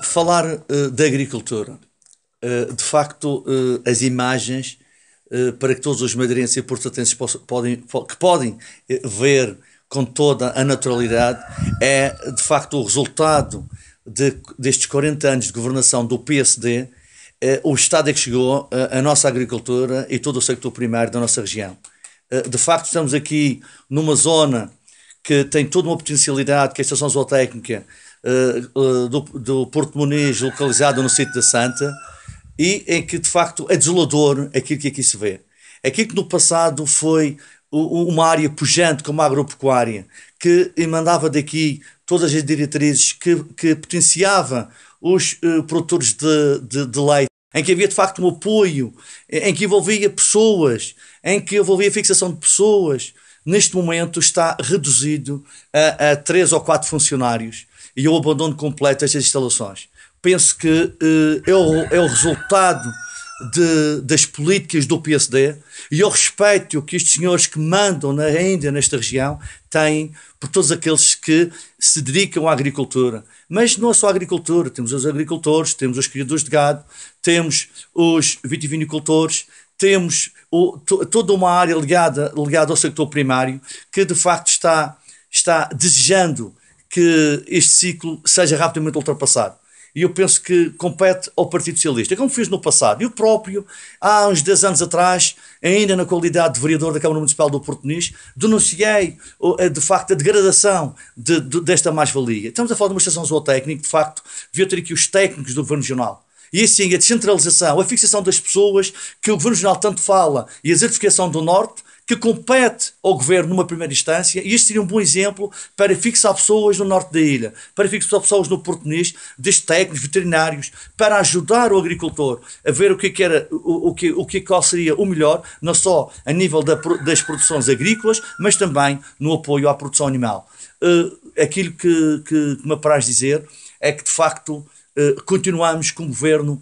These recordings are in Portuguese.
Falar uh, eh, da agricultura. Uh, eh, de facto, uh, as imagens para que todos os madeirenses e portatenses podem, que podem ver com toda a naturalidade é, de facto, o resultado de, destes 40 anos de governação do PSD, o estado a é que chegou a nossa agricultura e todo o setor primário da nossa região. de facto, estamos aqui numa zona que tem toda uma potencialidade, que é a estação zootécnica, eh, eh, do, do Porto Muniz, localizado no sítio da Santa, e em que de facto é desolador aquilo que aqui se vê. Aquilo que no passado foi uma área pujante como a agropecuária, que mandava daqui todas as diretrizes, que, que potenciava os eh, produtores de, de, de leite, em que havia de facto um apoio, em que envolvia pessoas, em que envolvia fixação de pessoas, neste momento está reduzido a, a três ou quatro funcionários e o abandono completo destas instalações. Penso que eh, é, o, é o resultado de, das políticas do PSD e o respeito que estes senhores que mandam na, ainda nesta região têm por todos aqueles que se dedicam à agricultura. Mas não é só a agricultura, temos os agricultores, temos os criadores de gado, temos os vitivinicultores, temos o, to, toda uma área ligada, ligada ao setor primário que de facto está, está desejando que este ciclo seja rapidamente ultrapassado. E eu penso que compete ao Partido Socialista, como fiz no passado. Eu próprio, há uns 10 anos atrás, ainda na qualidade de vereador da Câmara Municipal do Porto Nis, denunciei eh, de facto a degradação de, de, desta mais-valia. Estamos a falar de uma estação zootécnica, de facto, devia ter aqui os técnicos do Governo Regional. E assim, a descentralização, a fixação das pessoas, que o Governo Regional tanto fala, e a desertificação do Norte, que compete ao governo numa primeira instância, e isto seria um bom exemplo para fixar pessoas no norte da ilha, para fixar pessoas no Português, desde técnicos, veterinários, para ajudar o agricultor a ver o que, é que era, o, o, que, o é que qual seria o melhor, não só a nível da, das produções agrícolas, mas também no apoio à produção animal. Uh, aquilo que, que, que me apraz dizer é que, de facto, uh, continuamos com um governo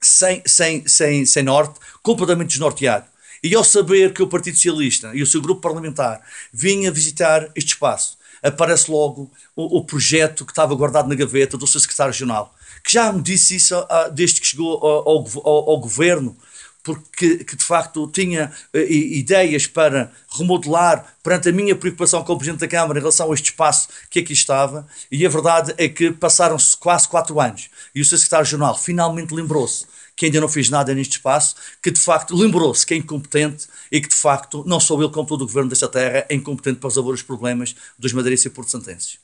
sem, sem, sem, sem norte, completamente desnorteado e ao saber que o Partido Socialista e o seu grupo parlamentar vinha visitar este espaço, aparece logo o, o projeto que estava guardado na gaveta do seu secretário regional, que já me disse isso ah, ah desde que chegou ao, ao, ao governo, porque que de facto tinha eh, ideias para remodelar perante a minha preocupação com o Presidente da Câmara em relação a este espaço que aqui estava, e a verdade é que passaram-se quase quatro anos e o seu Secretário-Geral finalmente lembrou-se que ainda não fez nada neste espaço, que de facto lembrou-se que é incompetente e que de facto não sou eu como todo o governo desta terra, é incompetente para resolver os problemas dos madeirenses e porto-santenses.